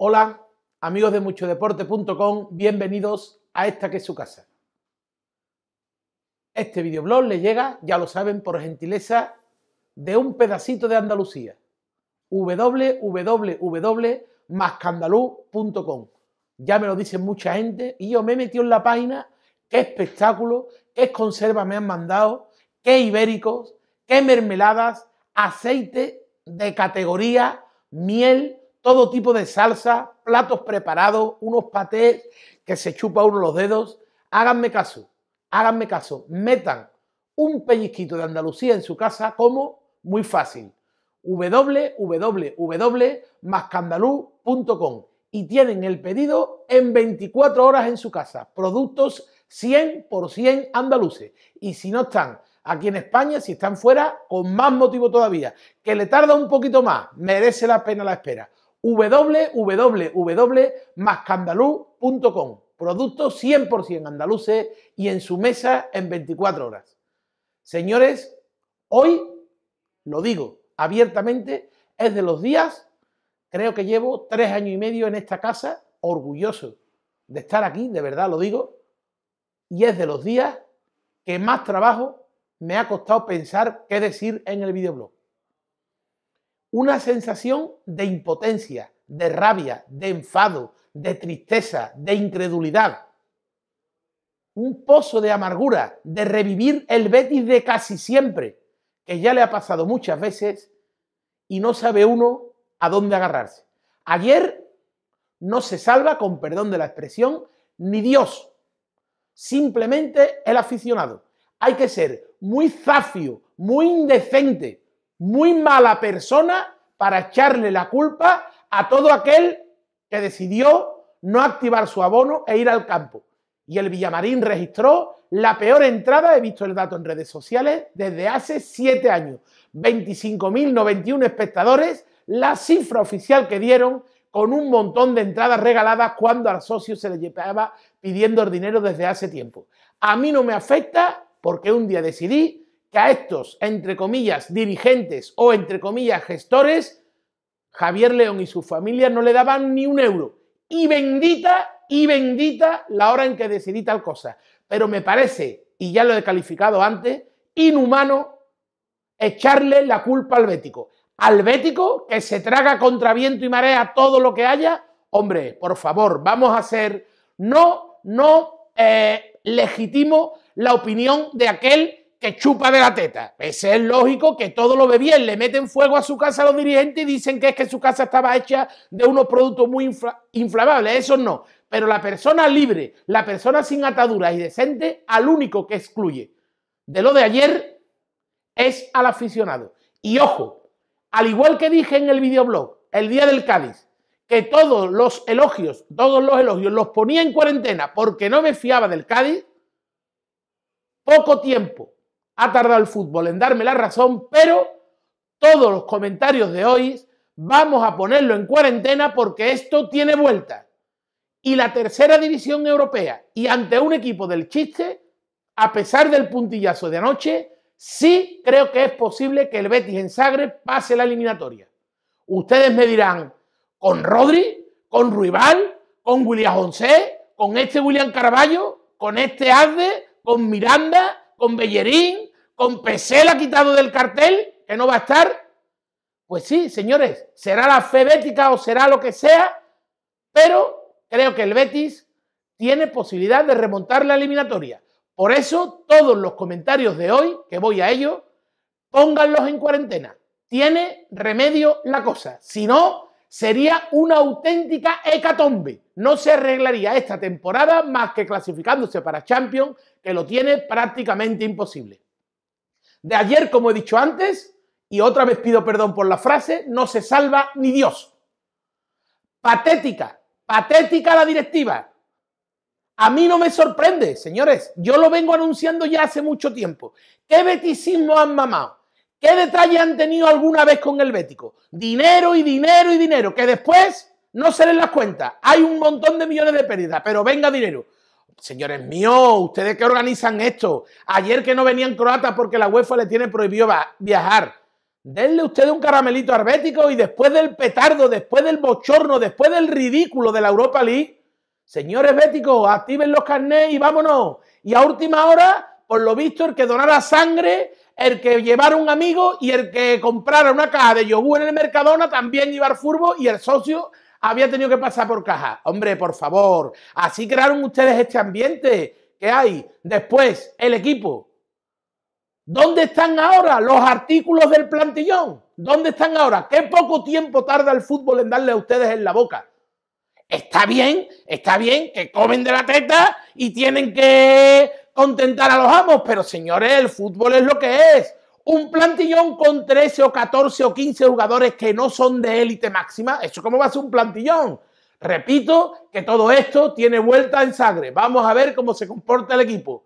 Hola, amigos de muchodeporte.com, bienvenidos a esta que es su casa. Este videoblog le llega, ya lo saben, por gentileza de un pedacito de Andalucía. www.mascandalú.com. Ya me lo dicen mucha gente y yo me he metido en la página. Qué espectáculo, qué conservas me han mandado, qué ibéricos, qué mermeladas, aceite de categoría, miel todo tipo de salsa, platos preparados, unos patés que se chupa uno los dedos. Háganme caso, háganme caso, metan un pellizquito de Andalucía en su casa como muy fácil www.mascandalú.com y tienen el pedido en 24 horas en su casa. Productos 100% andaluces. Y si no están aquí en España, si están fuera, con más motivo todavía. Que le tarda un poquito más, merece la pena la espera www.mascandalú.com. Productos 100% andaluces y en su mesa en 24 horas. Señores, hoy, lo digo abiertamente, es de los días, creo que llevo tres años y medio en esta casa, orgulloso de estar aquí, de verdad lo digo, y es de los días que más trabajo me ha costado pensar qué decir en el videoblog una sensación de impotencia, de rabia, de enfado, de tristeza, de incredulidad. Un pozo de amargura, de revivir el Betis de casi siempre, que ya le ha pasado muchas veces y no sabe uno a dónde agarrarse. Ayer no se salva, con perdón de la expresión, ni Dios, simplemente el aficionado. Hay que ser muy zafio, muy indecente muy mala persona para echarle la culpa a todo aquel que decidió no activar su abono e ir al campo. Y el Villamarín registró la peor entrada, he visto el dato en redes sociales, desde hace siete años. 25.091 espectadores, la cifra oficial que dieron con un montón de entradas regaladas cuando al socio se le llevaba pidiendo el dinero desde hace tiempo. A mí no me afecta porque un día decidí que a estos, entre comillas, dirigentes o entre comillas, gestores, Javier León y su familia no le daban ni un euro. Y bendita, y bendita la hora en que decidí tal cosa. Pero me parece, y ya lo he calificado antes, inhumano echarle la culpa al Bético. Al Bético que se traga contra viento y marea todo lo que haya. Hombre, por favor, vamos a ser no, no eh, legitimo la opinión de aquel que chupa de la teta. Ese pues es lógico que todo lo bebían, Le meten fuego a su casa a los dirigentes y dicen que es que su casa estaba hecha de unos productos muy inflamables. Eso no. Pero la persona libre, la persona sin ataduras y decente, al único que excluye de lo de ayer es al aficionado. Y ojo, al igual que dije en el videoblog, el día del Cádiz, que todos los elogios, todos los elogios los ponía en cuarentena porque no me fiaba del Cádiz, poco tiempo ha tardado el fútbol en darme la razón, pero todos los comentarios de hoy vamos a ponerlo en cuarentena porque esto tiene vuelta. Y la tercera división europea, y ante un equipo del chiste, a pesar del puntillazo de anoche, sí creo que es posible que el Betis en Sagres pase la eliminatoria. Ustedes me dirán, ¿con Rodri? ¿Con Ruibal? ¿Con William José? ¿Con este William Carballo? ¿Con este Azde? ¿Con Miranda? ¿Con Bellerín? con ha quitado del cartel, que no va a estar. Pues sí, señores, será la febética o será lo que sea, pero creo que el Betis tiene posibilidad de remontar la eliminatoria. Por eso, todos los comentarios de hoy, que voy a ello, pónganlos en cuarentena. Tiene remedio la cosa. Si no, sería una auténtica hecatombe. No se arreglaría esta temporada más que clasificándose para Champions, que lo tiene prácticamente imposible de ayer, como he dicho antes, y otra vez pido perdón por la frase, no se salva ni Dios. Patética, patética la directiva. A mí no me sorprende, señores, yo lo vengo anunciando ya hace mucho tiempo. ¿Qué beticismo han mamado? ¿Qué detalle han tenido alguna vez con el bético? Dinero y dinero y dinero, que después no se les las cuenta. Hay un montón de millones de pérdidas, pero venga dinero señores míos, ¿ustedes que organizan esto? Ayer que no venían croatas porque la UEFA le tiene prohibido viajar. Denle ustedes un caramelito arbético y después del petardo, después del bochorno, después del ridículo de la Europa League, señores béticos, activen los carnés y vámonos. Y a última hora, por lo visto, el que donara sangre, el que llevara un amigo y el que comprara una caja de yogur en el Mercadona también llevar furbo y el socio había tenido que pasar por caja. Hombre, por favor, así crearon ustedes este ambiente que hay. Después, el equipo. ¿Dónde están ahora los artículos del plantillón? ¿Dónde están ahora? ¿Qué poco tiempo tarda el fútbol en darle a ustedes en la boca? Está bien, está bien que comen de la teta y tienen que contentar a los amos, pero señores, el fútbol es lo que es un plantillón con 13 o 14 o 15 jugadores que no son de élite máxima, ¿eso cómo va a ser un plantillón? Repito que todo esto tiene vuelta en sangre. Vamos a ver cómo se comporta el equipo.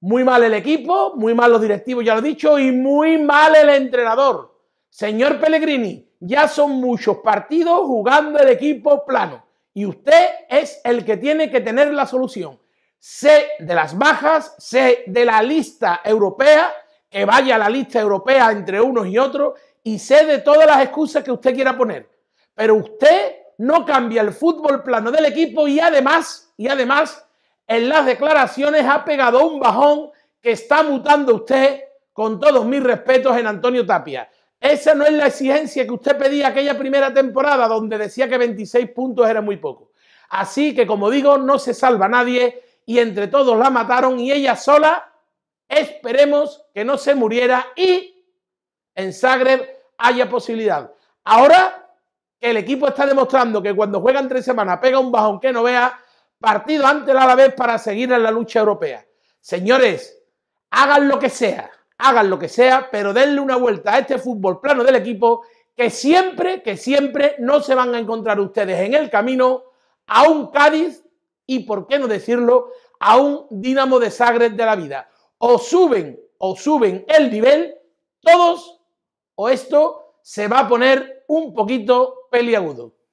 Muy mal el equipo, muy mal los directivos, ya lo he dicho, y muy mal el entrenador. Señor Pellegrini, ya son muchos partidos jugando el equipo plano y usted es el que tiene que tener la solución. Sé de las bajas, sé de la lista europea que vaya a la lista europea entre unos y otros y sé de todas las excusas que usted quiera poner. Pero usted no cambia el fútbol plano del equipo y además, y además, en las declaraciones ha pegado un bajón que está mutando usted con todos mis respetos en Antonio Tapia. Esa no es la exigencia que usted pedía aquella primera temporada donde decía que 26 puntos era muy poco. Así que como digo, no se salva nadie y entre todos la mataron y ella sola Esperemos que no se muriera y en Zagreb haya posibilidad. Ahora que el equipo está demostrando que cuando juegan tres semanas pega un bajón que no vea, partido ante la vez para seguir en la lucha europea. Señores, hagan lo que sea, hagan lo que sea, pero denle una vuelta a este fútbol plano del equipo que siempre, que siempre no se van a encontrar ustedes en el camino a un Cádiz y, por qué no decirlo, a un Dinamo de Zagreb de la vida o suben o suben el nivel todos o esto se va a poner un poquito peliagudo.